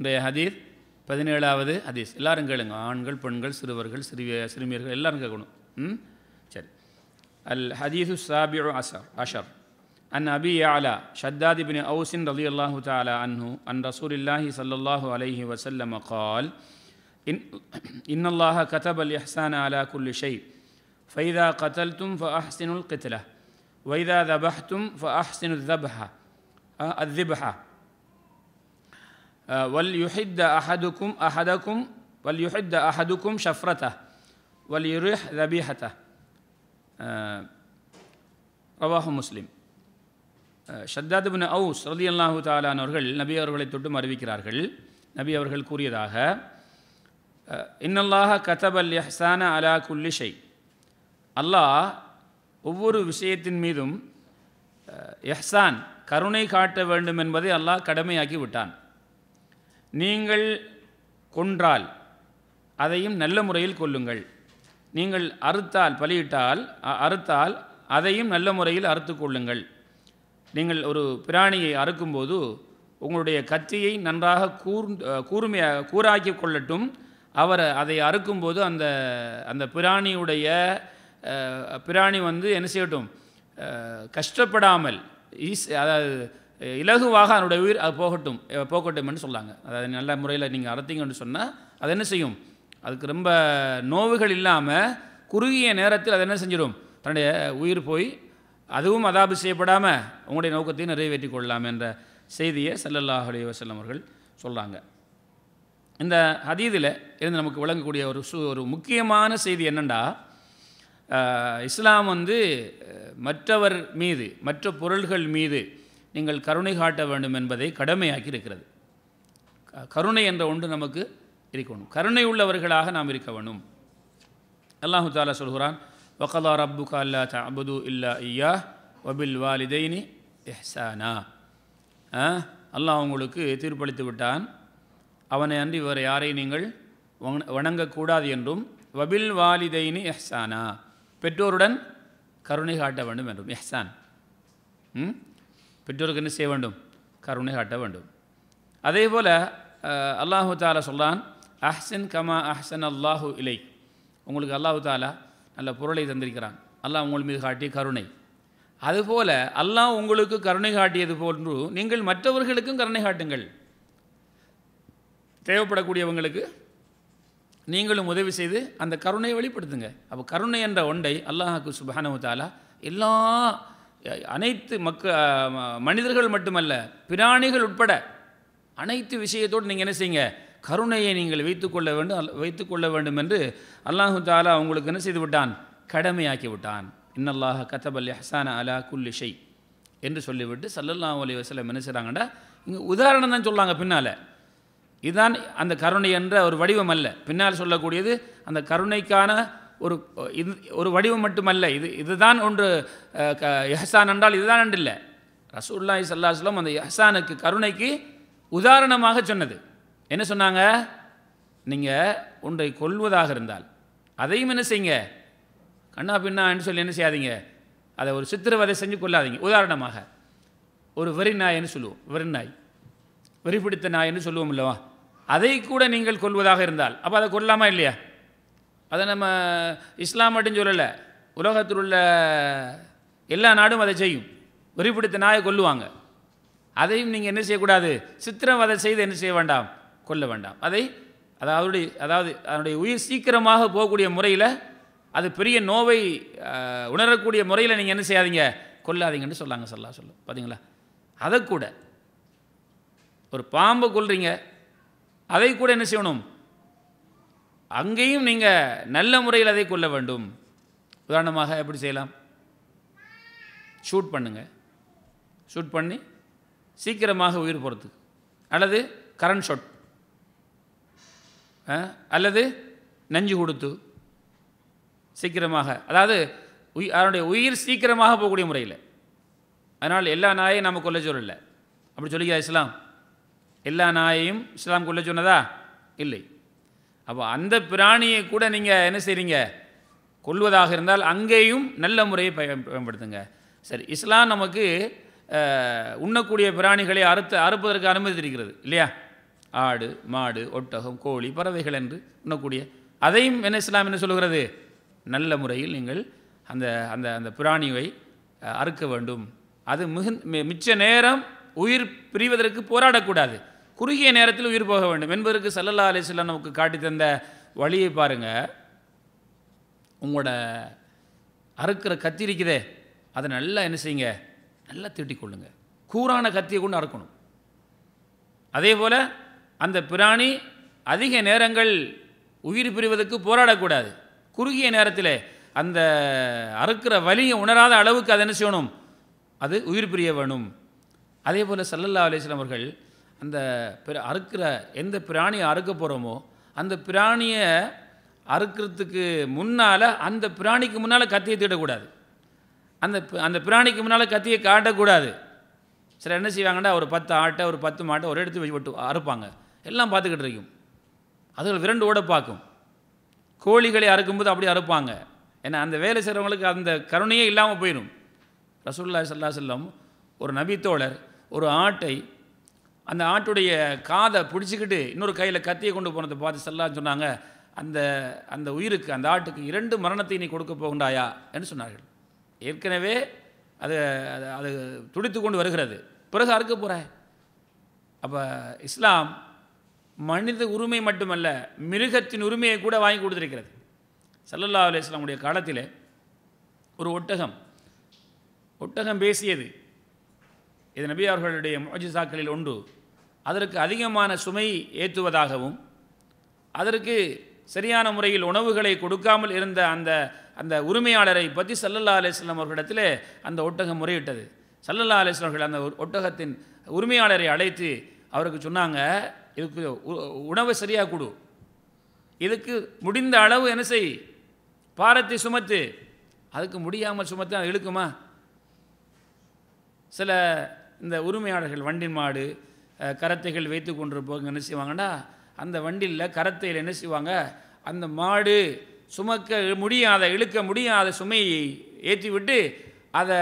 இன்றைய ஹதீஸ் பதினேழாவது ஹதீஸ் எல்லோரும் கேளுங்க ஆண்கள் பெண்கள் சிறுவர்கள் சிறிய சிறுமியர்கள் எல்லோரும் கேட்கணும் ம் சரி அல் ஹதீஸு சாபி அசர் அஷர் عن أبي يعلى شداد بن أوس رضي الله تعالى عنه عن رسول الله صلى الله عليه وسلم قال إن, إن الله كتب الإحسان على كل شيء فإذا قتلتم فأحسنوا القتلة وإذا ذبحتم فأحسنوا الذبحة الذبحة வல் யுஹித்த அஹதுக்கும் அஹதக்கும் வல் யுஹித்த அஹதுக்கும் ஷஃப்ரத வல் யுருஹ் ரபீஹத ரவாஹு முஸ்லீம் ஷத்தாத் பின் அவுஸ் ரதி அல்லாஹு தாலான் அவர்கள் நபி அவர்களை தொட்டும் அறிவிக்கிறார்கள் நபி அவர்கள் கூறியதாக இன்னல்லாஹ கதபல் எஹ்சான அலா குல்லிஷை அல்லாஹ் ஒவ்வொரு விஷயத்தின் மீதும் எஹ்சான் uh, கருணை காட்ட வேண்டும் என்பதை அல்லாஹ் கடமையாக்கி விட்டான் நீங்கள் கொன்றால் அதையும் நல்ல முறையில் கொல்லுங்கள் நீங்கள் அறுத்தால் பலியிட்டால் அறுத்தால் அதையும் நல்ல முறையில் அறுத்து கொள்ளுங்கள் நீங்கள் ஒரு பிராணியை அறுக்கும்போது உங்களுடைய கத்தியை நன்றாக கூர் கூர்மையாக கூறாக்கி கொள்ளட்டும் அவர் அதை அறுக்கும்போது அந்த அந்த பிராணியுடைய பிராணி வந்து என்ன செய்யட்டும் கஷ்டப்படாமல் ஈஸ் அதாவது இலகுவாக அதனுடைய உயிர் அது போகட்டும் போகட்டும்னு சொல்லாங்க அதாவது நல்ல முறையில் நீங்கள் அறத்தீங்கன்னு சொன்னால் அது என்ன செய்யும் அதுக்கு ரொம்ப நோவுகள் இல்லாமல் குறுகிய நேரத்தில் அது என்ன செஞ்சிடும் தன்னுடைய உயிர் போய் அதுவும் அதாபு செய்யப்படாமல் உங்களுடைய நோக்கத்தையும் நிறைவேற்றி கொள்ளலாம் என்ற செய்தியை சல்லல்லாஹ் அலி வசல்லம் அவர்கள் சொல்கிறாங்க இந்த ஹதீதில் இருந்து நமக்கு விளங்கக்கூடிய ஒரு சு ஒரு முக்கியமான செய்தி என்னென்னா இஸ்லாம் வந்து மற்றவர் மீது மற்ற பொருள்கள் மீது நீங்கள் கருணை காட்ட வேண்டும் என்பதை கடமையாக்கி இருக்கிறது கருணை என்ற ஒன்று நமக்கு இருக்கணும் கருணை உள்ளவர்களாக நாம் இருக்க வேண்டும் அல்லாஹு தாலா சொல்கிறான் வக்கதா ரப்பு கல்லா தபுது இல்லா ஐயா வபில் வாலிதைனி எஹ்சானா அல்லாஹ் உங்களுக்கு தீர்ப்பளித்து விட்டான் அவனை அன்றி வேறு யாரை நீங்கள் வணங்கக்கூடாது என்றும் வபில் வாலிதைனி எஹ்சானா பெற்றோருடன் கருணை காட்ட வேண்டும் என்றும் எஹ்சான் பெற்றோருக்கு என்ன செய்ய வேண்டும் கருணை காட்ட வேண்டும் அதே போல் அல்லாஹு தாலா சொல்லான் அஹ்சன் கமா அஹ்சன் அல்லாஹு இலை உங்களுக்கு அல்லாஹு தாலா நல்ல பொருளை தந்திருக்கிறான் அல்லாஹ் உங்கள் மீது காட்டிய கருணை அதுபோல் அல்லாஹ் உங்களுக்கு கருணை காட்டியது போன்று நீங்கள் மற்றவர்களுக்கும் கருணை காட்டுங்கள் தேவைப்படக்கூடியவங்களுக்கு நீங்களும் உதவி செய்து அந்த கருணையை வெளிப்படுத்துங்க அப்போ கருணை என்ற ஒன்றை அல்லாஹாக்கு சுபானவத்தாலா எல்லா அனைத்து மக்க மனிதர்கள் மட்டுமல்ல பிராணிகள் உட்பட அனைத்து விஷயத்தோடு நீங்கள் என்ன செய்யுங்க கருணையை நீங்கள் வைத்துக்கொள்ள வேண்டும் வைத்துக்கொள்ள வேண்டும் என்று அல்லாஹு தாலா அவங்களுக்கு என்ன செய்து விட்டான் கடமையாக்கி விட்டான் இன்னல்லாஹ கத்தபல்லி ஹசான அலா குல்லிஷை என்று சொல்லிவிட்டு சல்லல்லா அலி வசலம் என்ன செய்கிறாங்கடா இங்கே உதாரணம் தான் சொல்லுவாங்க பின்னால் இதுதான் அந்த கருணை என்ற ஒரு வடிவம் அல்ல பின்னால் சொல்லக்கூடியது அந்த கருணைக்கான ஒரு இது ஒரு வடிவம் மட்டுமல்ல இது இதுதான் ஒன்று எஹசான் என்றால் இதுதான் என்று இல்லை ரசூல்லாய் சொல்லம் அந்த எஹசானுக்கு கருணைக்கு உதாரணமாக சொன்னது என்ன சொன்னாங்க நீங்கள் ஒன்றை கொள்வதாக இருந்தால் அதையும் என்ன செய்யுங்க கண்ணா பின்னான்னு சொல்லி என்ன செய்யாதீங்க அதை ஒரு சித்திரவதை செஞ்சு கொள்ளாதீங்க உதாரணமாக ஒரு வெறி நாய்ன்னு சொல்லுவோம் வெறி நாய் வெறி பிடித்த நாய்ன்னு சொல்லுவோம் இல்லவா அதை கூட நீங்கள் கொள்வதாக இருந்தால் அப்போ அதை கொல்லாமா இல்லையா அதை நம்ம இஸ்லாம் மட்டும் சொல்லலை உலகத்தில் உள்ள எல்லா நாடும் அதை செய்யும் வெறிப்பிடித்த நாயை கொல்லுவாங்க அதையும் நீங்கள் என்ன செய்யக்கூடாது சித்திரம் அதை செய்து என்ன செய்ய வேண்டாம் கொல்ல வேண்டாம் அதை அதாவது அதாவது அதனுடைய உயிர் சீக்கிரமாக போகக்கூடிய முறையில் அது பெரிய நோவை உணரக்கூடிய முறையில் நீங்கள் என்ன செய்யாதீங்க கொல்லாதீங்கன்னு சொல்லாங்க சொல்லா சொல்லு பார்த்தீங்களா அதை கூட ஒரு பாம்பை கொல்றீங்க அதை கூட என்ன செய்யணும் அங்கேயும் நீங்கள் நல்ல முறையில் அதை கொள்ள வேண்டும் உதாரணமாக எப்படி செய்யலாம் ஷூட் பண்ணுங்கள் ஷூட் பண்ணி சீக்கிரமாக உயிர் போகிறது அல்லது கரண்ட் ஷாட் அல்லது நஞ்சு கொடுத்து சீக்கிரமாக அதாவது உயிர் அதனுடைய உயிர் சீக்கிரமாக போகக்கூடிய முறையில் அதனால் எல்லா நாயையும் நம்ம கொல்ல சொல்லலை அப்படி சொல்லிக்கா இஸ்லாம் எல்லா நாயையும் இஸ்லாம் கொல்ல சொன்னதா இல்லை அப்போ அந்த பிராணியை கூட நீங்கள் என்ன செய்கிறீங்க கொள்வதாக இருந்தால் அங்கேயும் நல்ல முறையை பயன்படுத்துங்க சரி இஸ்லாம் நமக்கு உண்ணக்கூடிய பிராணிகளை அறுத்து அறுப்பதற்கு அனுமதி இல்லையா ஆடு மாடு ஒட்டகம் கோழி பறவைகள் என்று உண்ணக்கூடிய அதையும் என்ன இஸ்லாம் என்ன சொல்கிறது நல்ல முறையில் நீங்கள் அந்த அந்த அந்த பிராணியை அறுக்க வேண்டும் அது மிகு மிச்ச நேரம் உயிர் பிரிவதற்கு போராடக்கூடாது குறுகிய நேரத்தில் உயிர் போக வேண்டும் என்பதற்கு சல்லல்லா அலிஸ்லாம் நமக்கு காட்டி தந்த வழியை பாருங்கள் உங்களோட அறுக்கிற கத்தி இருக்குதே அதை நல்லா என்ன செய்யுங்க நல்லா திட்டிக்கொள்ளுங்க கூறான கத்தியை கொண்டு அறுக்கணும் அதே போல் அந்த பிராணி அதிக நேரங்கள் உயிர் பிரிவதற்கு போராடக்கூடாது குறுகிய நேரத்தில் அந்த அறுக்கிற வலியை உணராத அளவுக்கு அதை என்ன செய்யணும் அது உயிர் பிரிய வேணும் அதே போல் சல்லல்லா அலிஸ்லாம் அவர்கள் அந்த அறுக்கிற எந்த பிராணியை அறுக்க போகிறோமோ அந்த பிராணியை அறுக்கிறதுக்கு முன்னால் அந்த பிராணிக்கு முன்னால் கத்தியை தீடக்கூடாது அந்த அந்த பிராணிக்கு முன்னால் கத்தியை காட்டக்கூடாது சரி என்ன செய்வாங்கன்னா ஒரு பத்து ஆட்டை ஒரு பத்து மாட்டை ஒரு இடத்து விட்டு அறுப்பாங்க எல்லாம் பார்த்துக்கிட்டு இருக்கும் அதுகள் விரண்டு ஓட பார்க்கும் கோழிகளை அறுக்கும்போது அப்படி அறுப்பாங்க ஏன்னா அந்த வேலை செய்கிறவங்களுக்கு அந்த கருணையே இல்லாமல் போயிடும் ரசூல்லா சல்லா செல்லம் ஒரு நபித்தோழர் ஒரு ஆட்டை அந்த ஆட்டுடைய காதை பிடிச்சிக்கிட்டு இன்னொரு கையில் கத்தியை கொண்டு போனதை பார்த்து செல்லான்னு சொன்னாங்க அந்த அந்த உயிருக்கு அந்த ஆட்டுக்கு இரண்டு மரணத்தை நீ கொடுக்க போகின்றாயா என்று சொன்னார்கள் ஏற்கனவே அது அது துடித்து கொண்டு வருகிறது பிறகு அறுக்க போகிற அப்போ இஸ்லாம் மனித உரிமை மட்டுமல்ல மிருகத்தின் உரிமையை கூட வாங்கி கொடுத்துருக்கிறது சல்லல்லா அலி இஸ்லாமுடைய காலத்தில் ஒரு ஒட்டகம் ஒட்டகம் பேசியது இது நபி அவர்களுடைய மோஜிசாக்களில் ஒன்று அதற்கு அதிகமான சுமை ஏற்றுவதாகவும் அதற்கு சரியான முறையில் உணவுகளை கொடுக்காமல் இருந்த அந்த அந்த உரிமையாளரை பற்றி சல்லல்லா அலிஸ்லாம் அவர்களிடத்தில் அந்த ஒட்டகம் முறையிட்டது சல்லல்லா அலிஸ்லாம் அவர்கள் அந்த ஒட்டகத்தின் உரிமையாளரை அழைத்து அவருக்கு சொன்னாங்க இதுக்கு உணவை சரியாக கொடு இதுக்கு முடிந்த அளவு என்ன செய் பாரத்தை சுமத்து அதுக்கு முடியாமல் சுமத்து அது இழுக்குமா சில இந்த உரிமையாளர்கள் வண்டின் மாடு கரத்தைகள் வைத்து கொண்டு கொண்டிருப்பவங்க என்ன செய்வாங்கன்னா அந்த வண்டியில் கரத்தையில் என்ன செய்வாங்க அந்த மாடு சுமக்க முடியாத இழுக்க முடியாத சுமையை ஏற்றி விட்டு அதை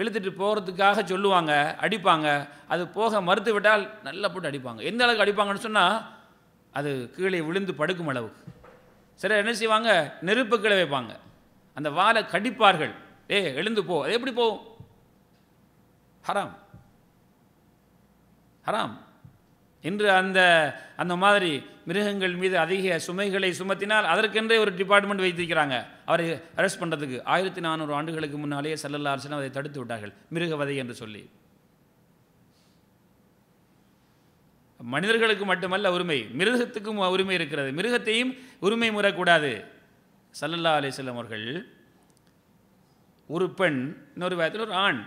இழுத்துட்டு போகிறதுக்காக சொல்லுவாங்க அடிப்பாங்க அது போக மறுத்து விட்டால் நல்லா போட்டு அடிப்பாங்க எந்த அளவுக்கு அடிப்பாங்கன்னு சொன்னால் அது கீழே விழுந்து படுக்கும் அளவுக்கு சிலர் என்ன செய்வாங்க நெருப்பு கீழே வைப்பாங்க அந்த வாழை கடிப்பார்கள் ஏ எழுந்து போ அது எப்படி போகும் ஹராம் ஹராம் இன்று அந்த அந்த மாதிரி மிருகங்கள் மீது அதிக சுமைகளை சுமத்தினால் அதற்கென்றே ஒரு டிபார்ட்மெண்ட் வைத்திருக்கிறாங்க அவரை அரெஸ்ட் பண்ணுறதுக்கு ஆயிரத்தி நானூறு ஆண்டுகளுக்கு முன்னாலேயே செல்லல்லா அரசன் அதை தடுத்து விட்டார்கள் மிருகவதை என்று சொல்லி மனிதர்களுக்கு மட்டுமல்ல உரிமை மிருகத்துக்கும் உரிமை இருக்கிறது மிருகத்தையும் உரிமை முறக்கூடாது சல்லல்லா அலி செல்லம் அவர்கள் ஒரு பெண் இன்னொரு வயத்தில் ஒரு ஆண்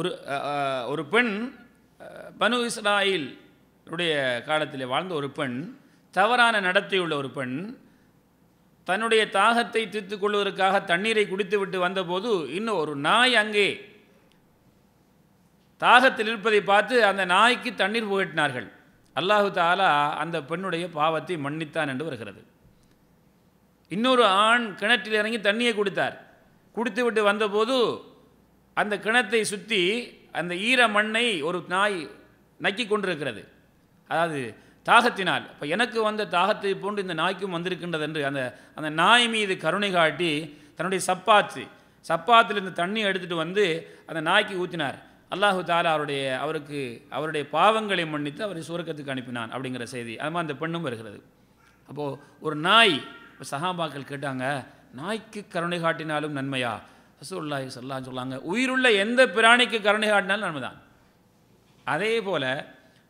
ஒரு ஒரு பெண் பனு இஸ்ராயில் உடைய காலத்தில் வாழ்ந்த ஒரு பெண் தவறான நடத்தையுள்ள ஒரு பெண் தன்னுடைய தாகத்தை தீர்த்து கொள்வதற்காக தண்ணீரை குடித்துவிட்டு வந்தபோது இன்னும் ஒரு நாய் அங்கே தாகத்தில் இருப்பதை பார்த்து அந்த நாய்க்கு தண்ணீர் புகட்டினார்கள் அல்லாஹு தாலா அந்த பெண்ணுடைய பாவத்தை மன்னித்தான் என்று வருகிறது இன்னொரு ஆண் கிணற்றில் இறங்கி தண்ணியை குடித்தார் குடித்துவிட்டு வந்தபோது அந்த கிணத்தை சுற்றி அந்த ஈர மண்ணை ஒரு நாய் நக்கி கொண்டிருக்கிறது அதாவது தாகத்தினால் இப்போ எனக்கு வந்த தாகத்தை போன்று இந்த நாய்க்கும் வந்திருக்கின்றது என்று அந்த அந்த நாய் மீது கருணை காட்டி தன்னுடைய சப்பாத்து சப்பாத்திலிருந்து தண்ணி எடுத்துகிட்டு வந்து அந்த நாய்க்கு ஊற்றினார் அல்லாஹு தாலா அவருடைய அவருக்கு அவருடைய பாவங்களை மன்னித்து அவரை சுரக்கத்துக்கு அனுப்பினான் அப்படிங்கிற செய்தி அது மாதிரி அந்த பெண்ணும் வருகிறது அப்போது ஒரு நாய் இப்போ சஹாபாக்கள் கேட்டாங்க நாய்க்கு கருணை காட்டினாலும் நன்மையா ரசூல்லாஹி சொல்லா சொல்லாங்க உயிருள்ள எந்த பிராணிக்கு கருணை காட்டினாலும் நன்மை தான் அதே போல்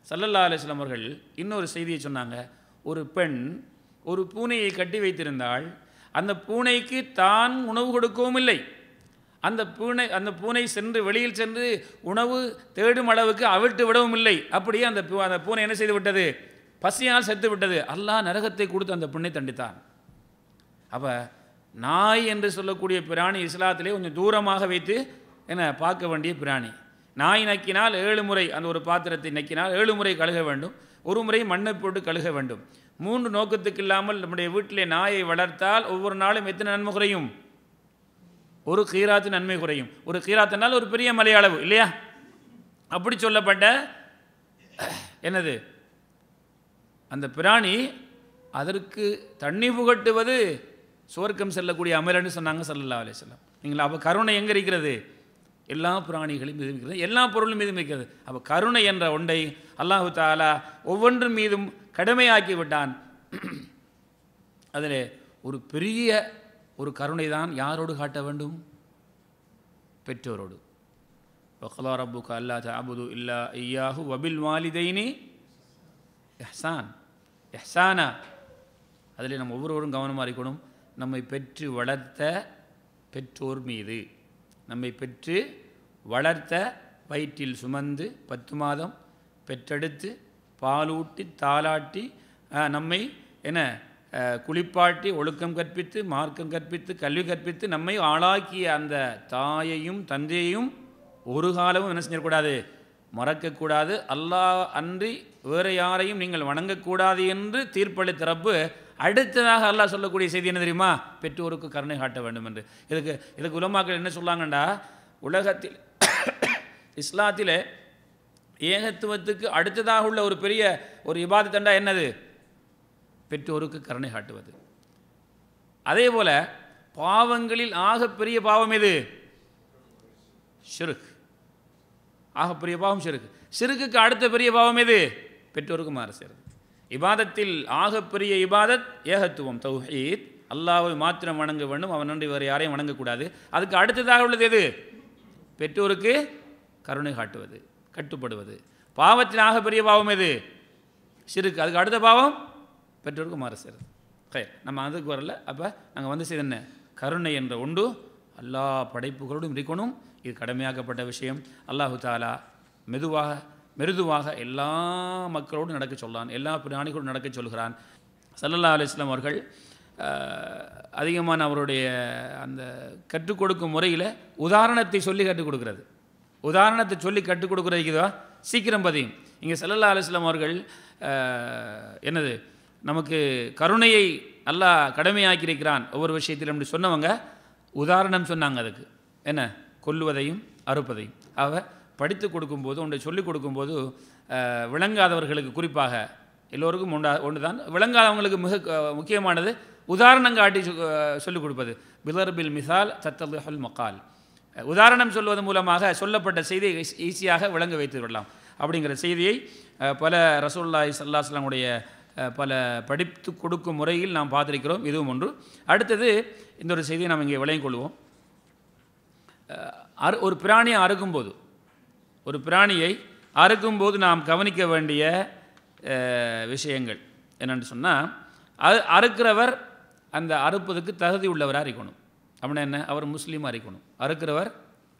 சல்லல்லா அலுவலம் அவர்கள் இன்னொரு செய்தியை சொன்னாங்க ஒரு பெண் ஒரு பூனையை கட்டி வைத்திருந்தால் அந்த பூனைக்கு தான் உணவு கொடுக்கவும் இல்லை அந்த பூனை அந்த பூனை சென்று வெளியில் சென்று உணவு தேடும் அளவுக்கு அவிழ்த்து விடவும் இல்லை அப்படியே அந்த அந்த பூனை என்ன செய்து விட்டது பசியால் செத்து விட்டது அல்லாஹ் நரகத்தை கொடுத்து அந்த பெண்ணை தண்டித்தான் அப்போ நாய் என்று சொல்லக்கூடிய பிராணி இஸ்லாத்திலே கொஞ்சம் தூரமாக வைத்து என்ன பார்க்க வேண்டிய பிராணி நாய் நக்கினால் ஏழு முறை அந்த ஒரு பாத்திரத்தை நக்கினால் ஏழு முறை கழுக வேண்டும் ஒரு முறை மண்ணை போட்டு கழுக வேண்டும் மூன்று நோக்கத்துக்கு இல்லாமல் நம்முடைய வீட்டிலே நாயை வளர்த்தால் ஒவ்வொரு நாளும் எத்தனை நன்மை குறையும் ஒரு கீராத்து நன்மை குறையும் ஒரு கீராத்தினால் ஒரு பெரிய மலையாளவு இல்லையா அப்படி சொல்லப்பட்ட என்னது அந்த பிராணி அதற்கு தண்ணி புகட்டுவது சுவர்க்கம் செல்லக்கூடிய அமரன்னு சொன்னாங்க அலே அலிஸ்லாம் நீங்களா அப்போ கருணை எங்கே இருக்கிறது எல்லா பிராணிகளையும் மீது இருக்கிறது எல்லா பொருளும் மீதும் இருக்கிறது அப்போ கருணை என்ற ஒன்றை அல்லாஹு தாலா ஒவ்வொன்றும் மீதும் கடுமையாக்கி விட்டான் அதில் ஒரு பெரிய ஒரு கருணை தான் யாரோடு காட்ட வேண்டும் பெற்றோரோடு வக்கலா ரப்பு அல்லா தாபுது இல்லா ஐயாஹு வபில் வாலிதைனி எஹ்சான் எஹ்சானா அதில் நம்ம ஒவ்வொருவரும் கவனமாக இருக்கணும் நம்மை பெற்று வளர்த்த பெற்றோர் மீது நம்மை பெற்று வளர்த்த வயிற்றில் சுமந்து பத்து மாதம் பெற்றெடுத்து பாலூட்டி தாளாட்டி நம்மை என்ன குளிப்பாட்டி ஒழுக்கம் கற்பித்து மார்க்கம் கற்பித்து கல்வி கற்பித்து நம்மை ஆளாக்கிய அந்த தாயையும் தந்தையையும் ஒரு காலமும் என்ன செஞ்சிடக்கூடாது மறக்கக்கூடாது அல்லாஹ் அன்றி வேறு யாரையும் நீங்கள் வணங்கக்கூடாது என்று தீர்ப்பளித்த ரப்பு அடுத்ததாக அல்லாஹ் சொல்லக்கூடிய செய்தி என்ன தெரியுமா பெற்றோருக்கு கருணை காட்ட வேண்டும் என்று இதுக்கு இதுக்கு உலமாக்கள் என்ன சொல்லாங்கண்டா உலகத்தில் இஸ்லாத்தில் ஏகத்துவத்துக்கு அடுத்ததாக உள்ள ஒரு பெரிய ஒரு இபாது தண்டா என்னது பெற்றோருக்கு கருணை காட்டுவது அதே போல் பாவங்களில் ஆகப்பெரிய பாவம் எது ஆக ஆகப்பெரிய பாவம் சிறுக்கு சிறுக்குக்கு அடுத்த பெரிய பாவம் எது பெற்றோருக்கு மாறு செய்கிறது இபாதத்தில் ஆகப்பெரிய இபாதத் ஏகத்துவம் தௌஹீத் அல்லாவை மாத்திரம் வணங்க வேண்டும் அவன் நன்றி வேறு யாரையும் வணங்கக்கூடாது அதுக்கு அடுத்ததாக உள்ளது எது பெற்றோருக்கு கருணை காட்டுவது கட்டுப்படுவது பாவத்தில் ஆகப்பெரிய பாவம் எது சிறுக்கு அதுக்கு அடுத்த பாவம் பெற்றோருக்கு மாறு சிறு கயர் நம்ம அதுக்கு வரல அப்போ நாங்கள் வந்து செய்த என்ன கருணை என்ற ஒன்று எல்லா படைப்புகளோடும் இருக்கணும் இது கடமையாக்கப்பட்ட விஷயம் அல்லாஹு தாலா மெதுவாக மிருதுவாக எல்லா மக்களோடு நடக்க சொல்லான் எல்லா பிராணிகளோடு நடக்க சொல்கிறான் சல்லல்லா அலிஸ்லாம் அவர்கள் அதிகமான அவருடைய அந்த கற்றுக் கொடுக்கும் முறையில் உதாரணத்தை சொல்லி கற்றுக் கொடுக்குறது உதாரணத்தை சொல்லி கற்றுக் கொடுக்குறதுக்கு இதுவா சீக்கிரம் பதியும் இங்கே சல்லல்லா அலிஸ்லாம் அவர்கள் என்னது நமக்கு கருணையை நல்லா கடமையாக்கியிருக்கிறான் ஒவ்வொரு விஷயத்திலும் அப்படி சொன்னவங்க உதாரணம் சொன்னாங்க அதுக்கு என்ன கொல்லுவதையும் அறுப்பதையும் அவ படித்து கொடுக்கும்போது ஒன்றை சொல்லிக் கொடுக்கும்போது விளங்காதவர்களுக்கு குறிப்பாக எல்லோருக்கும் ஒன்றா ஒன்று தான் விளங்காதவங்களுக்கு மிக முக்கியமானது உதாரணம் காட்டி சொல்லிக் கொடுப்பது பிலர்பில் மிசால் தத்தல்ஹல் மக்கால் உதாரணம் சொல்வது மூலமாக சொல்லப்பட்ட செய்தியை ஈஸியாக விளங்க வைத்து விடலாம் அப்படிங்கிற செய்தியை பல ரசூல்லாய் சல்லாஸ்லாமுடைய பல படித்து கொடுக்கும் முறையில் நாம் பார்த்துருக்கிறோம் இதுவும் ஒன்று அடுத்தது இந்த ஒரு செய்தியை நாம் இங்கே விளங்கிக் கொள்வோம் அரு ஒரு பிராணியை அறுக்கும்போது ஒரு பிராணியை அறுக்கும்போது நாம் கவனிக்க வேண்டிய விஷயங்கள் என்னென்னு சொன்னால் அது அறுக்கிறவர் அந்த அறுப்பதுக்கு தகுதி உள்ளவராக அறிக்கணும் அப்படின்னா என்ன அவர் முஸ்லீமாக அறிக்கணும் அறுக்கிறவர்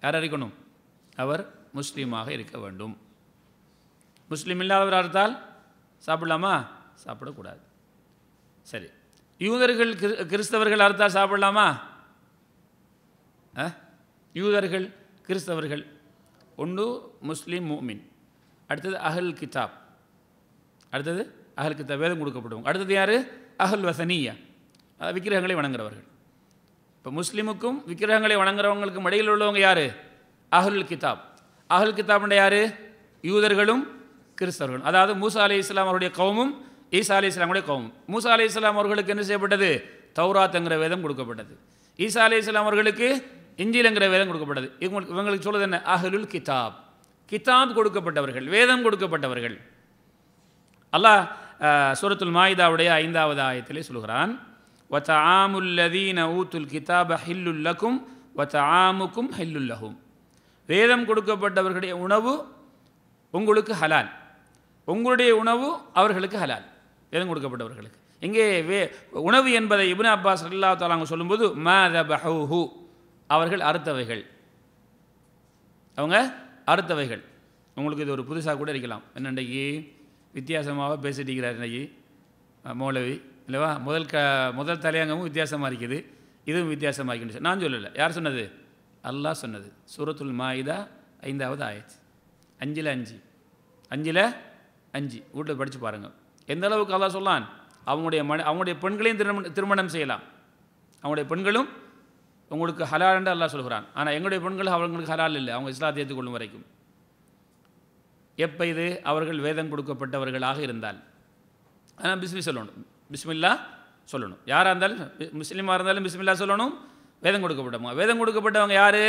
யார் அறிக்கணும் அவர் முஸ்லீமாக இருக்க வேண்டும் முஸ்லீம் இல்லாதவராக இருந்தால் சாப்பிடலாமா சாப்பிடக்கூடாது சரி யூதர்கள் கிறி கிறிஸ்தவர்கள் அறுத்தால் சாப்பிடலாமா யூதர்கள் கிறிஸ்தவர்கள் ஒன்று முஸ்லீம் மூமின் அடுத்தது அஹல் கிதாப் அடுத்தது அகல் கிதாப் வேதம் கொடுக்கப்படுவாங்க அடுத்தது யார் அகல் வசனியா விக்கிரகங்களை வணங்குறவர்கள் இப்போ முஸ்லீமுக்கும் விக்கிரகங்களை வணங்குறவங்களுக்கும் மடையில் உள்ளவங்க யார் அகல் கிதாப் அகல் கிதாப்ன்ற யார் யூதர்களும் கிறிஸ்தவர்களும் அதாவது மூசா அலி இஸ்லாம் அவருடைய கவுமும் ஈசா அலி இஸ்லாமுடைய கவுமும் மூசா அலி இஸ்லாம் அவர்களுக்கு என்ன செய்யப்பட்டது தௌராத்துங்கிற வேதம் கொடுக்கப்பட்டது ஈசா அலி இஸ்லாம் அவர்களுக்கு இஞ்சிலங்கிற வேதம் கொடுக்கப்பட்டது இவங்களுக்கு இவங்களுக்கு சொல்வது என்ன அஹலுல் கிதாப் கிதாப் கொடுக்கப்பட்டவர்கள் வேதம் கொடுக்கப்பட்டவர்கள் அல்லாஹ் சூரத்துல் மாயிதாவுடைய ஐந்தாவது ஆயத்திலே சொல்கிறான் வத்த ஆமுல்லதீன ஊத்துல் கிதாப் ஹில்லுல்லக்கும் வத்த ஆமுக்கும் ஹில்லுல்லகும் வேதம் கொடுக்கப்பட்டவர்களுடைய உணவு உங்களுக்கு ஹலால் உங்களுடைய உணவு அவர்களுக்கு ஹலால் வேதம் கொடுக்கப்பட்டவர்களுக்கு இங்கே வே உணவு என்பதை இபுன் அப்பாஸ் அல்லா தாலாங்க சொல்லும்போது மாத பஹூ அவர்கள் அறுத்தவைகள் அவங்க அறுத்தவைகள் உங்களுக்கு இது ஒரு புதுசாக கூட இருக்கலாம் என்னண்டைக்கு வித்தியாசமாக பேசிட்டிருக்கிறார் இன்றைக்கி மௌலவி இல்லைவா முதல் க முதல் தலையங்கமும் வித்தியாசமாக இருக்குது இதுவும் வித்தியாசமாக இருக்குன்னு நான் சொல்லலை யார் சொன்னது அல்லாஹ் சொன்னது சூரத்துல் மாயுதா ஐந்தாவது ஆயிடுச்சு அஞ்சில் அஞ்சு அஞ்சில் அஞ்சு வீட்டில் படித்து பாருங்கள் எந்த அளவுக்கு அல்லாஹ் சொல்லான் அவங்களுடைய மன அவங்களுடைய பெண்களையும் திருமணம் திருமணம் செய்யலாம் அவங்களுடைய பெண்களும் உங்களுக்கு ஹலால் என்று அல்லா சொல்கிறான் ஆனால் எங்களுடைய பெண்கள் அவங்களுக்கு ஹலால் இல்லை அவங்க இஸ்லாத்தை ஏற்றுக்கொள்ளும் வரைக்கும் எப்போ இது அவர்கள் வேதம் கொடுக்கப்பட்டவர்களாக இருந்தால் ஆனால் பிஸ்மி சொல்லணும் பிஸ்மில்லா சொல்லணும் யாராக இருந்தாலும் முஸ்லீமாக இருந்தாலும் பிஸ்மில்லா சொல்லணும் வேதம் கொடுக்கப்பட்டவங்க வேதம் கொடுக்கப்பட்டவங்க யார்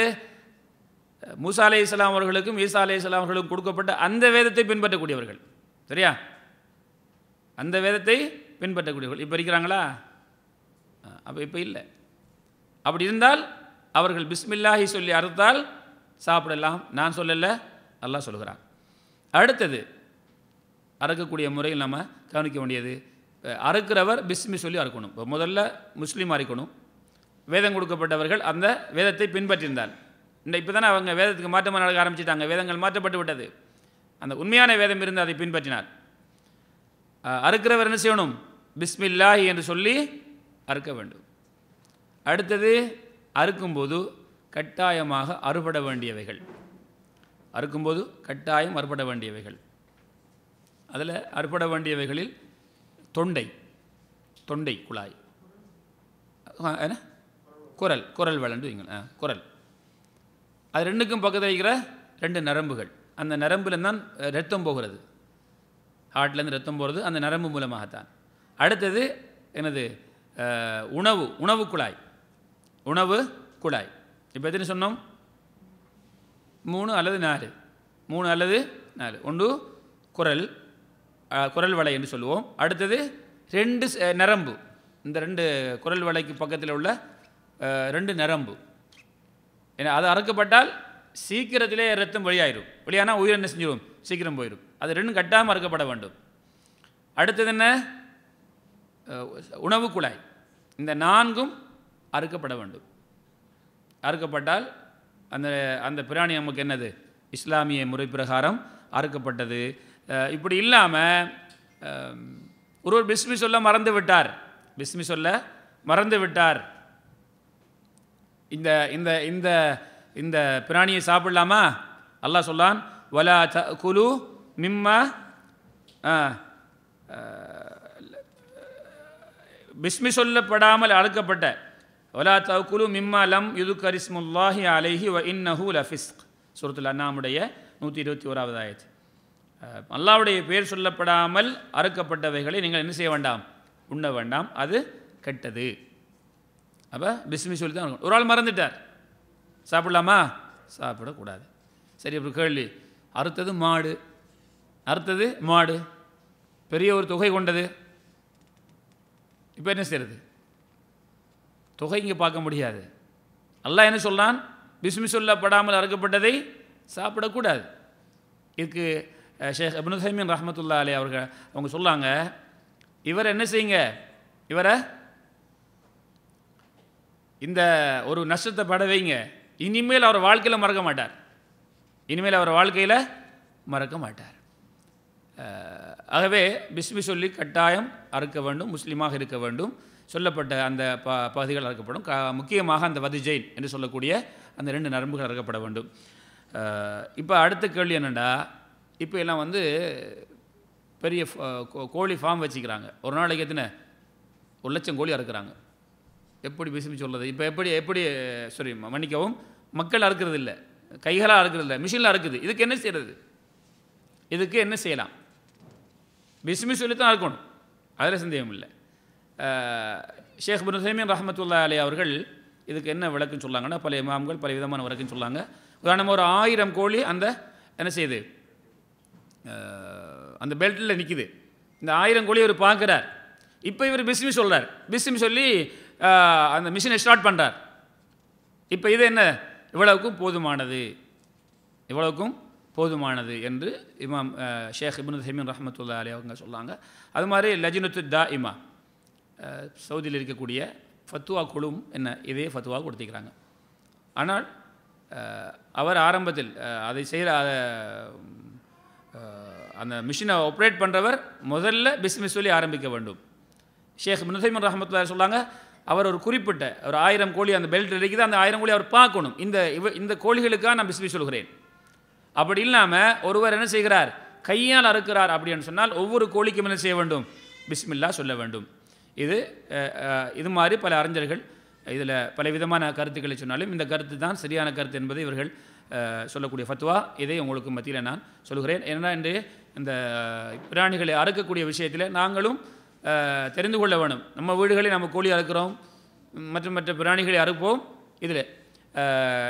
மூசா அலே இஸ்லாம் அவர்களுக்கும் ஈசா அலே இஸ்லாம் அவர்களுக்கும் கொடுக்கப்பட்ட அந்த வேதத்தை பின்பற்றக்கூடியவர்கள் சரியா அந்த வேதத்தை பின்பற்றக்கூடியவர்கள் இப்போ இருக்கிறாங்களா அப்போ இப்போ இல்லை அப்படி இருந்தால் அவர்கள் பிஸ்மில்லாஹி சொல்லி அறுத்தால் சாப்பிடலாம் நான் சொல்லலை நல்லா சொல்கிறான் அடுத்தது அறுக்கக்கூடிய முறையில் நம்ம கவனிக்க வேண்டியது அறுக்கிறவர் பிஸ்மி சொல்லி அறுக்கணும் இப்போ முதல்ல முஸ்லீம் அறுக்கணும் வேதம் கொடுக்கப்பட்டவர்கள் அந்த வேதத்தை பின்பற்றியிருந்தால் இந்த இப்போ தானே அவங்க வேதத்துக்கு மாற்றமாக நடக்க ஆரம்பிச்சிட்டாங்க வேதங்கள் மாற்றப்பட்டு விட்டது அந்த உண்மையான வேதம் இருந்து அதை பின்பற்றினார் அறுக்கிறவர் என்ன செய்யணும் பிஸ்மில்லாஹி என்று சொல்லி அறுக்க வேண்டும் அடுத்தது அறுக்கும்போது கட்டாயமாக அறுபட வேண்டியவைகள் அறுக்கும்போது கட்டாயம் அறுபட வேண்டியவைகள் அதில் அறுபட வேண்டியவைகளில் தொண்டை தொண்டை குழாய் என்ன குரல் குரல் வளர்ந்து ஆ குரல் அது ரெண்டுக்கும் பக்கத்தில் இருக்கிற ரெண்டு நரம்புகள் அந்த நரம்பில் தான் ரத்தம் போகிறது ஹார்ட்லேருந்து ரத்தம் போகிறது அந்த நரம்பு மூலமாகத்தான் அடுத்தது எனது உணவு உணவு குழாய் உணவு குழாய் இப்போ எத்தனை சொன்னோம் மூணு அல்லது நாலு மூணு அல்லது நாலு ஒன்று குரல் குரல் வலை என்று சொல்லுவோம் அடுத்தது ரெண்டு நரம்பு இந்த ரெண்டு குரல் வலைக்கு பக்கத்தில் உள்ள ரெண்டு நரம்பு ஏன்னா அது அறுக்கப்பட்டால் சீக்கிரத்திலே ரத்தம் வெளியாயிரும் வழியானால் உயிர் என்ன செஞ்சிடும் சீக்கிரம் போயிடும் அது ரெண்டும் கட்டாமல் அறுக்கப்பட வேண்டும் அடுத்தது என்ன உணவு குழாய் இந்த நான்கும் அறுக்கப்பட வேண்டும் அறுக்கப்பட்டால் அந்த அந்த பிராணி நமக்கு என்னது இஸ்லாமிய முறை பிரகாரம் அறுக்கப்பட்டது இப்படி இல்லாமல் ஒருவர் பிஸ்மி சொல்ல மறந்து விட்டார் பிஸ்மி சொல்ல மறந்து விட்டார் இந்த இந்த இந்த இந்த பிராணியை சாப்பிடலாமா அல்லாஹ் சொல்லான் வலா த குலு மிம்மா பிஸ்மி சொல்லப்படாமல் அழுக்கப்பட்ட ஒலா தவுக்குலு மிம்மா லம் கரிஸ்முல்லாஹி அலைஹி வ இன்னஹூ லஃபிஸ்க் சுரத்துல் அண்ணாமுடைய நூற்றி இருபத்தி ஓராவது ஆயிடுச்சு அல்லாவுடைய பேர் சொல்லப்படாமல் அறுக்கப்பட்டவைகளை நீங்கள் என்ன செய்ய வேண்டாம் உண்ண வேண்டாம் அது கெட்டது அப்போ பிஸ்மி சொல்லி தான் ஒரு ஆள் மறந்துட்டார் சாப்பிடலாமா சாப்பிடக்கூடாது சரி அப்புறம் கேள்வி அறுத்தது மாடு அறுத்தது மாடு பெரிய ஒரு தொகை கொண்டது இப்போ என்ன செய்கிறது தொகை இங்கே பார்க்க முடியாது அல்லா என்ன சொல்கிறான் பிஸ்மி சொல்லப்படாமல் அறுக்கப்பட்டதை சாப்பிடக்கூடாது இதுக்கு ஷேக் அப்னு ஹைமீன் ரஹமத்துல்லா அலி அவர்கள் அவங்க சொல்லாங்க இவரை என்ன செய்யுங்க இவரை இந்த ஒரு நஷ்டத்தை பட வைங்க இனிமேல் அவர் வாழ்க்கையில் மறக்க மாட்டார் இனிமேல் அவர் வாழ்க்கையில் மறக்க மாட்டார் ஆகவே பிஸ்மி சொல்லி கட்டாயம் அறுக்க வேண்டும் முஸ்லீமாக இருக்க வேண்டும் சொல்லப்பட்ட அந்த ப பகுதிகள் அறுக்கப்படும் க முக்கியமாக அந்த ஜெயின் என்று சொல்லக்கூடிய அந்த ரெண்டு நரம்புகள் அறுக்கப்பட வேண்டும் இப்போ அடுத்த கேள்வி என்னென்னா இப்போ எல்லாம் வந்து பெரிய கோழி ஃபார்ம் வச்சுக்கிறாங்க ஒரு நாளைக்கு எத்தனை ஒரு லட்சம் கோழி அறுக்கிறாங்க எப்படி பிசுமி சொல்கிறது இப்போ எப்படி எப்படி சாரி மன்னிக்கவும் மக்கள் அறுக்கிறது இல்லை கைகளாக அறுக்கிறது இல்லை மிஷினில் அறுக்குது இதுக்கு என்ன செய்கிறது இதுக்கு என்ன செய்யலாம் பிசுமி சொல்லி தான் அறுக்கணும் அதில் சந்தேகம் இல்லை ஷேக் பின் ஹுசைமின் ரஹமத்துல்லா அலி அவர்கள் இதுக்கு என்ன விளக்குன்னு சொல்லாங்கன்னா பல இமாம்கள் பல விதமான விளக்குன்னு சொல்லாங்க உதாரணமாக ஒரு ஆயிரம் கோழி அந்த என்ன செய்யுது அந்த பெல்ட்டில் நிற்கிது இந்த ஆயிரம் கோழி இவர் பார்க்குறார் இப்போ இவர் பிஸ்மி சொல்கிறார் பிஸ்மி சொல்லி அந்த மிஷினை ஸ்டார்ட் பண்ணுறார் இப்போ இது என்ன இவ்வளவுக்கும் போதுமானது இவ்வளவுக்கும் போதுமானது என்று இமாம் ஷேக் இபின் ஹெமின் ரஹமத்துல்லா அலி அவங்க சொல்லாங்க அது மாதிரி லஜினத்து தா இமா சவுதியில் இருக்கக்கூடிய ஃபத்துவா குழுவும் என்ன இதே ஃபத்துவா கொடுத்துக்கிறாங்க ஆனால் அவர் ஆரம்பத்தில் அதை செய்கிற அந்த மிஷினை ஆப்ரேட் பண்ணுறவர் முதல்ல பிஸ்மிஸ் சொல்லி ஆரம்பிக்க வேண்டும் ஷேக் முனசைமன் ரஹமத்துல சொல்லாங்க அவர் ஒரு குறிப்பிட்ட ஒரு ஆயிரம் கோழி அந்த பெல்ட் இருக்குது அந்த ஆயிரம் கோழி அவர் பார்க்கணும் இந்த இவ இந்த கோழிகளுக்காக நான் பிஸ்மி சொல்கிறேன் அப்படி இல்லாமல் ஒருவர் என்ன செய்கிறார் கையால் அறுக்கிறார் அப்படின்னு சொன்னால் ஒவ்வொரு கோழிக்கும் என்ன செய்ய வேண்டும் பிஸ்மில்லா சொல்ல வேண்டும் இது இது மாதிரி பல அறிஞர்கள் இதில் பல விதமான கருத்துக்களை சொன்னாலும் இந்த கருத்து தான் சரியான கருத்து என்பதை இவர்கள் சொல்லக்கூடிய ஃபத்வா இதை உங்களுக்கு மத்தியில் நான் சொல்கிறேன் ஏன்னா இந்த பிராணிகளை அறுக்கக்கூடிய விஷயத்தில் நாங்களும் தெரிந்து கொள்ள வேணும் நம்ம வீடுகளை நம்ம கோழி அறுக்கிறோம் மற்ற மற்ற பிராணிகளை அறுப்போம் இதில்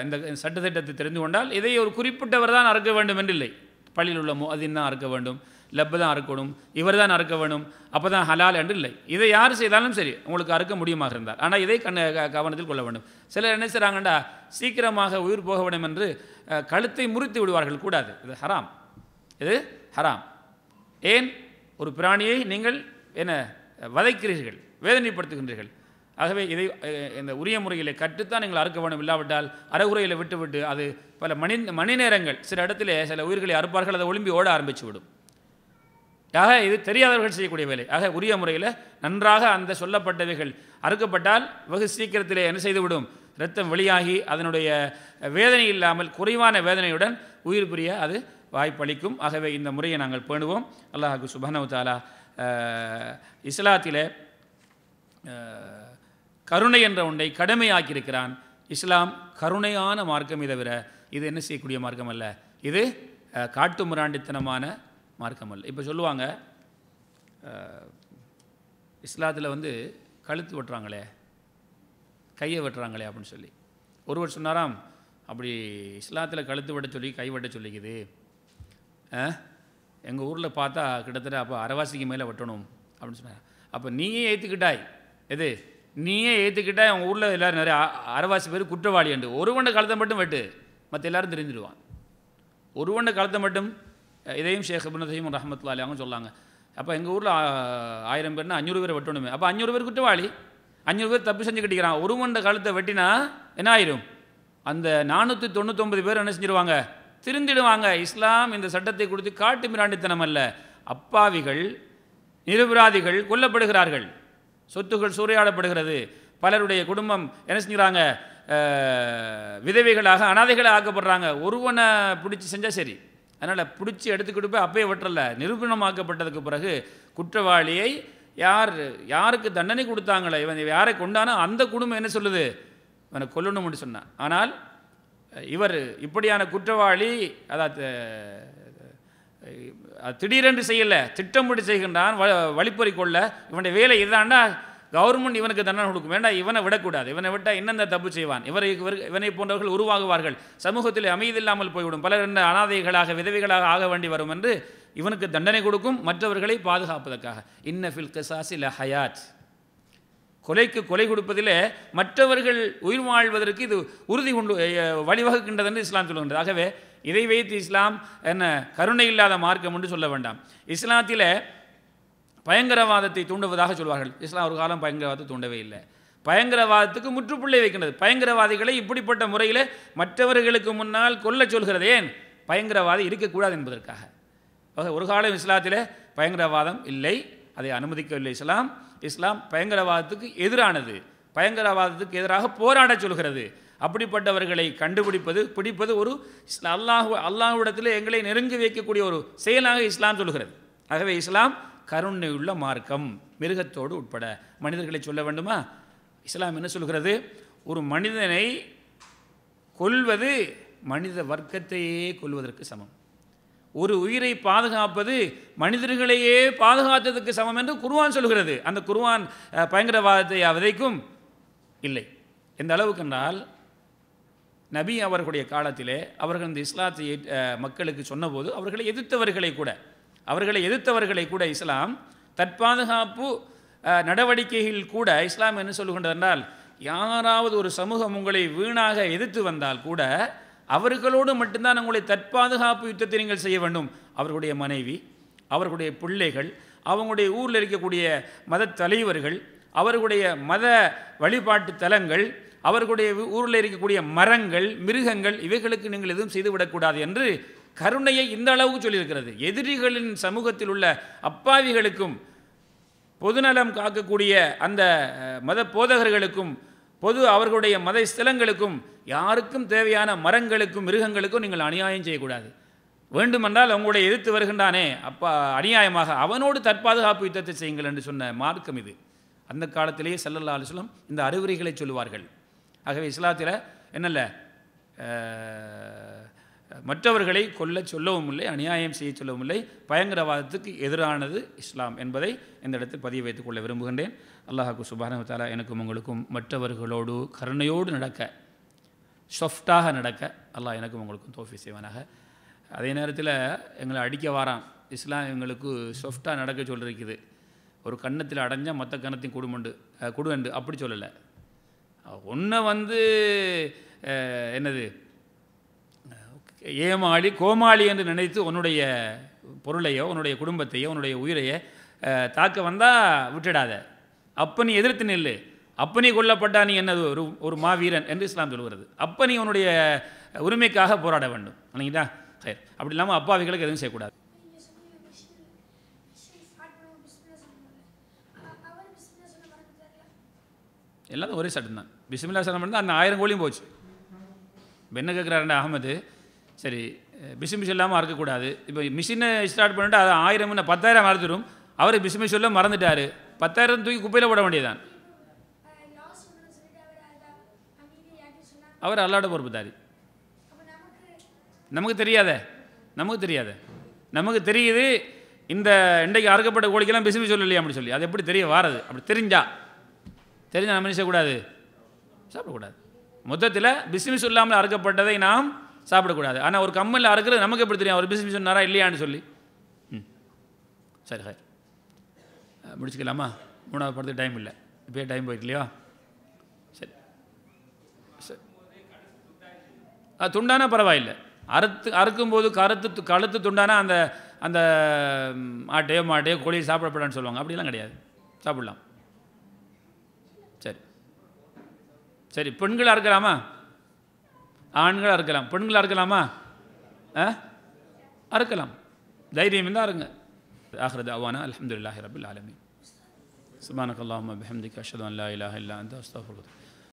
இந்த சட்டத்திட்டத்தை தெரிந்து கொண்டால் இதை ஒரு குறிப்பிட்டவர் தான் அறுக்க வேண்டும் என்றில்லை பள்ளியில் உள்ள மோ அதின் தான் அறுக்க வேண்டும் லெப்பை தான் அறுக்கணும் இவர் தான் அறுக்க வேணும் அப்போ தான் ஹலால் என்று இல்லை இதை யார் செய்தாலும் சரி உங்களுக்கு அறுக்க முடியுமாக இருந்தால் ஆனால் இதை கண் கவனத்தில் கொள்ள வேண்டும் சிலர் என்ன செய்கிறாங்கண்டா சீக்கிரமாக உயிர் போக வேண்டும் என்று கழுத்தை முறித்து விடுவார்கள் கூடாது இது ஹராம் இது ஹராம் ஏன் ஒரு பிராணியை நீங்கள் என்ன வதைக்கிறீர்கள் வேதனைப்படுத்துகின்றீர்கள் ஆகவே இதை இந்த உரிய முறையில் கற்றுத்தான் நீங்கள் அறுக்க வேண்டும் இல்லாவிட்டால் அறகுறையில் விட்டுவிட்டு அது பல மணி மணி நேரங்கள் சில இடத்துல சில உயிர்களை அறுப்பார்கள் அதை ஒளிம்பி ஓட ஆரம்பிச்சு விடும் ஆக இது தெரியாதவர்கள் செய்யக்கூடிய வேலை ஆக உரிய முறையில் நன்றாக அந்த சொல்லப்பட்டவைகள் அறுக்கப்பட்டால் வெகு சீக்கிரத்திலே என்ன செய்துவிடும் இரத்தம் வெளியாகி அதனுடைய வேதனை இல்லாமல் குறைவான வேதனையுடன் உயிர் புரிய அது வாய்ப்பளிக்கும் ஆகவே இந்த முறையை நாங்கள் பேணுவோம் அல்லாஹாக்கு சுபானவு தாலா இஸ்லாத்தில் கருணை என்ற ஒன்றை கடமையாக்கியிருக்கிறான் இஸ்லாம் கருணையான மார்க்கம் தவிர இது என்ன செய்யக்கூடிய மார்க்கம் அல்ல இது காட்டு முராண்டித்தனமான அல்ல இப்போ சொல்லுவாங்க இஸ்லாத்தில் வந்து கழுத்து வெட்டுறாங்களே கையை வெட்டுறாங்களே அப்படின்னு சொல்லி ஒருவர் சொன்னாராம் அப்படி இஸ்லாத்தில் கழுத்து வெட்ட சொல்லி கை வெட்ட சொல்லிக்குது எங்கள் ஊரில் பார்த்தா கிட்டத்தட்ட அப்போ அரைவாசிக்கு மேலே வெட்டணும் அப்படின்னு சொன்னார் அப்போ நீயே ஏற்றுக்கிட்டாய் எது நீயே ஏற்றுக்கிட்டாய் அவங்க ஊரில் எல்லோரும் நிறைய அரைவாசி பேர் குற்றவாளி உண்டு ஒருவண்ட கழுத்தை மட்டும் வெட்டு மற்ற எல்லோரும் தெரிஞ்சிடுவான் ஒருவண்ட கழுத்தை மட்டும் இதையும் ஷேக் இப்னதையும் ரஹமத்துல்லா அலியாவும் சொல்லாங்க அப்போ எங்கள் ஊரில் ஆயிரம் பேர்னா அஞ்சூறு பேர் வெட்டணுமே அப்போ அஞ்சூறு பேர் குற்றவாளி அஞ்சூறு பேர் தப்பு செஞ்சு கட்டிக்கிறான் ஒரு மண்ட காலத்தை வெட்டினா என்ன ஆயிரும் அந்த நானூற்றி தொண்ணூத்தொம்பது பேர் என்ன செஞ்சிருவாங்க திருந்திடுவாங்க இஸ்லாம் இந்த சட்டத்தை கொடுத்து காட்டு மிராண்டித்தனம் அல்ல அப்பாவிகள் நிரபராதிகள் கொல்லப்படுகிறார்கள் சொத்துகள் சூறையாடப்படுகிறது பலருடைய குடும்பம் என்ன செஞ்சுக்கிறாங்க விதவைகளாக அனாதைகளாக ஆக்கப்படுறாங்க ஒருவனை பிடிச்சி செஞ்சால் சரி அதனால் பிடிச்சி எடுத்துக்கிட்டு போய் அப்பயே விட்டுறல நிரூபணமாக்கப்பட்டதுக்கு பிறகு குற்றவாளியை யார் யாருக்கு தண்டனை கொடுத்தாங்களே இவன் யாரை கொண்டானோ அந்த குடும்பம் என்ன சொல்லுது இவனை கொல்லணும்னு சொன்னான் ஆனால் இவர் இப்படியான குற்றவாளி அதாவது திடீரென்று செய்யலை திட்டமிட்டு செய்கின்றான் வழிப்பறி கொள்ள இவனுடைய வேலை இதாண்டா கவர்மெண்ட் இவனுக்கு தண்டனை கொடுக்கும் வேண்டாம் இவனை விடக்கூடாது இவனை விட்டால் என்னென்ன தப்பு செய்வான் இவரை இவனை போன்றவர்கள் உருவாகுவார்கள் சமூகத்தில் இல்லாமல் போய்விடும் பலர் என்ன அனாதைகளாக விதவிகளாக ஆக வேண்டி வரும் என்று இவனுக்கு தண்டனை கொடுக்கும் மற்றவர்களை பாதுகாப்பதற்காக இன்னஃபில் கசாஸ் இல்ல ஹயாத் கொலைக்கு கொலை கொடுப்பதில் மற்றவர்கள் உயிர் வாழ்வதற்கு இது உறுதி கொண்டு வழிவகுக்கின்றது என்று இஸ்லாம் சொல்லுகின்றது ஆகவே இதை வைத்து இஸ்லாம் என்ன கருணை இல்லாத மார்க்கம் என்று சொல்ல வேண்டாம் இஸ்லாத்தில் பயங்கரவாதத்தை தூண்டுவதாக சொல்வார்கள் இஸ்லாம் ஒரு காலம் பயங்கரவாதத்தை தூண்டவே இல்லை பயங்கரவாதத்துக்கு முற்றுப்புள்ளை வைக்கின்றது பயங்கரவாதிகளை இப்படிப்பட்ட முறையில் மற்றவர்களுக்கு முன்னால் கொல்ல ஏன் பயங்கரவாதம் இருக்கக்கூடாது என்பதற்காக ஒரு காலம் இஸ்லாத்தில் பயங்கரவாதம் இல்லை அதை அனுமதிக்கவில்லை இஸ்லாம் இஸ்லாம் பயங்கரவாதத்துக்கு எதிரானது பயங்கரவாதத்துக்கு எதிராக போராட சொல்கிறது அப்படிப்பட்டவர்களை கண்டுபிடிப்பது பிடிப்பது ஒரு அல்லாஹு அல்லாஹுடத்தில் எங்களை நெருங்கி வைக்கக்கூடிய ஒரு செயலாக இஸ்லாம் சொல்கிறது ஆகவே இஸ்லாம் கருணையுள்ள மார்க்கம் மிருகத்தோடு உட்பட மனிதர்களை சொல்ல வேண்டுமா இஸ்லாம் என்ன சொல்கிறது ஒரு மனிதனை கொல்வது மனித வர்க்கத்தையே கொல்வதற்கு சமம் ஒரு உயிரை பாதுகாப்பது மனிதர்களையே பாதுகாத்ததுக்கு சமம் என்று குருவான் சொல்கிறது அந்த குருவான் பயங்கரவாதத்தை அவதைக்கும் இல்லை எந்த அளவுக்கு என்றால் நபி அவர்களுடைய காலத்திலே அவர்கள் இந்த இஸ்லாத்தை மக்களுக்கு சொன்னபோது அவர்களை எதிர்த்தவர்களை கூட அவர்களை எதிர்த்தவர்களை கூட இஸ்லாம் தற்பாதுகாப்பு நடவடிக்கைகள் கூட இஸ்லாம் என்ன சொல்லுகின்றதென்றால் யாராவது ஒரு சமூகம் உங்களை வீணாக எதிர்த்து வந்தால் கூட அவர்களோடு மட்டும்தான் உங்களை தற்பாதுகாப்பு யுத்தத்தை நீங்கள் செய்ய வேண்டும் அவர்களுடைய மனைவி அவர்களுடைய பிள்ளைகள் அவங்களுடைய ஊரில் இருக்கக்கூடிய மத தலைவர்கள் அவர்களுடைய மத வழிபாட்டு தலங்கள் அவர்களுடைய ஊரில் இருக்கக்கூடிய மரங்கள் மிருகங்கள் இவைகளுக்கு நீங்கள் எதுவும் செய்துவிடக்கூடாது என்று கருணையை இந்த அளவுக்கு சொல்லியிருக்கிறது எதிரிகளின் சமூகத்தில் உள்ள அப்பாவிகளுக்கும் பொதுநலம் காக்கக்கூடிய அந்த மத போதகர்களுக்கும் பொது அவர்களுடைய மத ஸ்தலங்களுக்கும் யாருக்கும் தேவையான மரங்களுக்கும் மிருகங்களுக்கும் நீங்கள் அநியாயம் செய்யக்கூடாது வேண்டுமென்றால் அவங்களோட எதிர்த்து வருகின்றானே அப்பா அநியாயமாக அவனோடு தற்பாதுகாப்பு யுத்தத்தை செய்யுங்கள் என்று சொன்ன மார்க்கம் இது அந்த காலத்திலேயே செல்லல்லா சொல்லும் இந்த அறிவுரைகளை சொல்லுவார்கள் ஆகவே இஸ்லாத்தில் என்னல்ல மற்றவர்களை கொல்ல சொல்லவும் இல்லை அநியாயம் செய்ய சொல்லவும் இல்லை பயங்கரவாதத்துக்கு எதிரானது இஸ்லாம் என்பதை இந்த இடத்தில் பதிய வைத்துக் கொள்ள விரும்புகின்றேன் அல்லாஹாக்கு தாலா எனக்கும் உங்களுக்கும் மற்றவர்களோடு கருணையோடு நடக்க சாஃப்டாக நடக்க அல்லாஹ் எனக்கும் உங்களுக்கும் தோஃபி செய்வானாக அதே நேரத்தில் எங்களை அடிக்க வாரான் இஸ்லாம் எங்களுக்கு சாஃப்டாக நடக்க சொல்லியிருக்குது ஒரு கன்னத்தில் அடைஞ்சால் மற்ற கன்னத்தையும் கொடுமண்டு கொடுவண்டு அப்படி சொல்லலை ஒன்றை வந்து என்னது ஏமாளி கோமாளி என்று நினைத்து உன்னுடைய பொருளையோ உன்னுடைய குடும்பத்தையோ உன்னுடைய உயிரையோ தாக்க வந்தால் விட்டுடாத அப்போ நீ எதிர்த்து நில்லு அப்போ நீ கொல்லப்பட்டா நீ என்னது ஒரு ஒரு மாவீரன் என்று இஸ்லாம் சொல்கிறது அப்போ நீ உன்னுடைய உரிமைக்காக போராட வேண்டும் இல்லைங்களா சரி அப்படி இல்லாமல் அப்பாவிகளுக்கு எதுவும் செய்யக்கூடாது எல்லாத்தையும் ஒரே சட்டம் தான் பிஸ்மில்லா சட்டம் தான் அந்த ஆயிரம் கோழியும் போச்சு இப்போ என்ன கேட்குறாருண்டா அகமது சரி மிஷின் இல்லாமல் அறுக்கக்கூடாது இப்போ மிஷினை ஸ்டார்ட் பண்ணிட்டு அது ஆயிரம்னு பத்தாயிரம் அறுத்துடும் அவர் பிசு மிஷினில் மறந்துட்டார் பத்தாயிரம் தூக்கி குப்பையில் போட வேண்டியதான் அவர் அல்லாட தாரி நமக்கு தெரியாத நமக்கு தெரியாத நமக்கு தெரியுது இந்த இன்றைக்கு அறுக்கப்பட்ட கோழிக்கெல்லாம் மிஷின் இல்லையா அப்படின்னு சொல்லி அது எப்படி தெரிய வாரது அப்படி தெரிஞ்சா தெரிஞ்சால் நம்ம நினைச்சக்கூடாது சாப்பிடக்கூடாது மொத்தத்தில் பிசுமிஸ் இல்லாமல் அறுக்கப்பட்டதை நாம் சாப்பிடக்கூடாது ஆனால் ஒரு கம்மலில் அறுக்கிறது நமக்கு எப்படி தெரியும் அவர் பிஸ்மி சொன்னாரா இல்லையான்னு சொல்லி ம் சரி சார் முடிச்சுக்கலாமா மூணாவது படத்துக்கு டைம் இல்லை இப்போ டைம் போயிட்டு சரி சரி அது துண்டானா பரவாயில்லை அறுத்து அறுக்கும்போது கருத்து கழுத்து துண்டானா அந்த அந்த ஆட்டையோ மாட்டையோ கோழியை சாப்பிடப்படான்னு சொல்லுவாங்க அப்படிலாம் கிடையாது சாப்பிடலாம் சரி சரி பெண்கள் அறுக்கலாமா ஆண்களாக இருக்கலாம் பெண்களாக இருக்கலாமா ஆ அறுக்கலாம் தைரியம் இருந்தால் அருங்க ஆஹ்ரது அவானா அலமதுல்லாஹி ரபுல் ஆலமி சுபானக் அல்லாஹ் அஹமதிக் அஷது அல்லா இலாஹ் இல்லா அந்த அஸ்தாஃபுல்